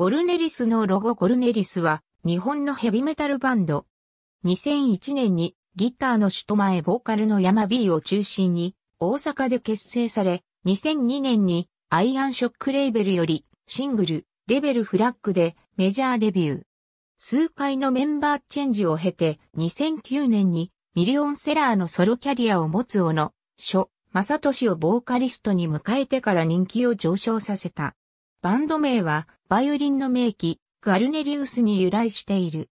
ゴルネリスのロゴゴルネリスは日本のヘビメタルバンド。2001年にギターの首都前ボーカルの山 B を中心に大阪で結成され、2002年にアイアンショックレーベルよりシングル、レベルフラッグでメジャーデビュー。数回のメンバーチェンジを経て2009年にミリオンセラーのソロキャリアを持つ小野、書、正俊をボーカリストに迎えてから人気を上昇させた。バンド名は、バイオリンの名機、ガルネリウスに由来している。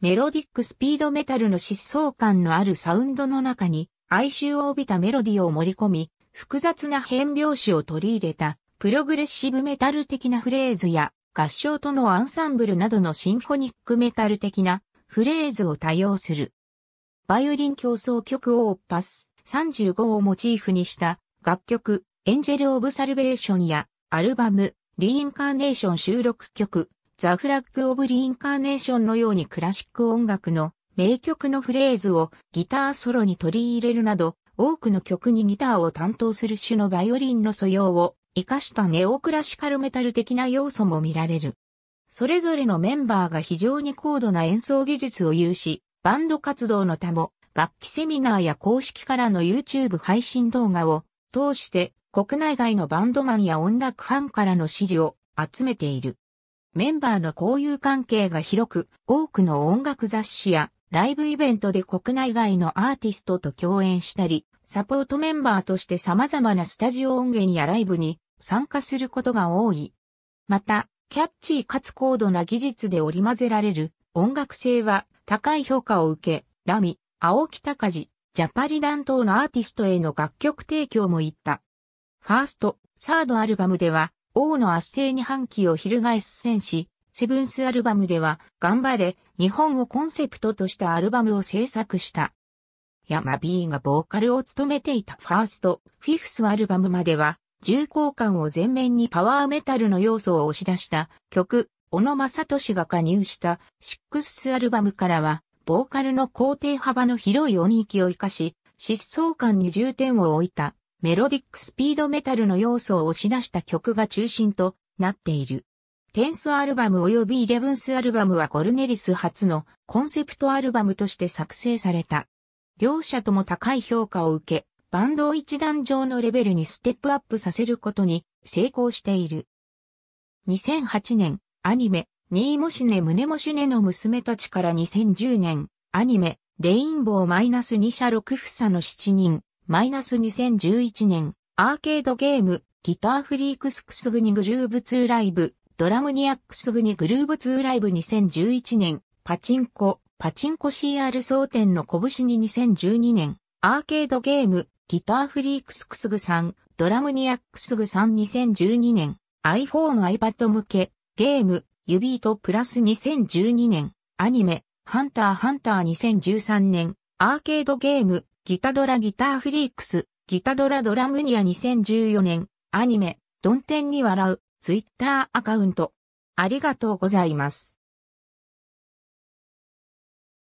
メロディックスピードメタルの疾走感のあるサウンドの中に、哀愁を帯びたメロディを盛り込み、複雑な変拍子を取り入れた、プログレッシブメタル的なフレーズや、合唱とのアンサンブルなどのシンフォニックメタル的なフレーズを多用する。バイオリン競争曲オーパス35をモチーフにした楽曲エンジェル・オブ・サルベーションやアルバムリインカーネーション収録曲、ザ・フラッグ・オブ・リインカーネーションのようにクラシック音楽の名曲のフレーズをギターソロに取り入れるなど、多くの曲にギターを担当する種のバイオリンの素養を活かしたネオクラシカルメタル的な要素も見られる。それぞれのメンバーが非常に高度な演奏技術を有し、バンド活動の他も楽器セミナーや公式からの YouTube 配信動画を通して国内外のバンドマンや音楽ファンからの支持を集めている。メンバーの交友関係が広く、多くの音楽雑誌やライブイベントで国内外のアーティストと共演したり、サポートメンバーとして様々なスタジオ音源やライブに参加することが多い。また、キャッチーかつ高度な技術で織り交ぜられる音楽性は高い評価を受け、ラミ、青木隆ジ、ジャパリダン等のアーティストへの楽曲提供もいった。ファースト、サードアルバムでは、王の圧政に反旗を翻す戦士、セブンスアルバムでは、頑張れ、日本をコンセプトとしたアルバムを制作した。山 B がボーカルを務めていたファースト、フィフスアルバムまでは、重厚感を前面にパワーメタルの要素を押し出した曲、小野正俊が加入したシックスアルバムからは、ボーカルの肯定幅の広い音域を活かし、疾走感に重点を置いたメロディックスピードメタルの要素を押し出した曲が中心となっている。テンスアルバム及びイレブンスアルバムはコルネリス初のコンセプトアルバムとして作成された。両者とも高い評価を受け、バンドを一段上のレベルにステップアップさせることに成功している。2008年、アニメ、ニーモシネムネモシネの娘たちから2010年、アニメ、レインボーマイナス2社6房の7人、マイナス2011年、アーケードゲーム、ギターフリークスクスグニグルーブ2ライブ、ドラムニアックスグニグルーブ2ライブ2011年、パチンコ、パチンコ CR 争点の拳に2012年、アーケードゲーム、ギターフリークスクスグ3、ドラムニアックスグ3 2012年、iPhone iPad 向け、ゲーム、指とプラス2012年、アニメ、ハンターハンター2013年、アーケードゲーム、ギタドラギターフリークス、ギタドラドラムニア2014年、アニメ、ドンテンに笑う、ツイッターアカウント。ありがとうございます。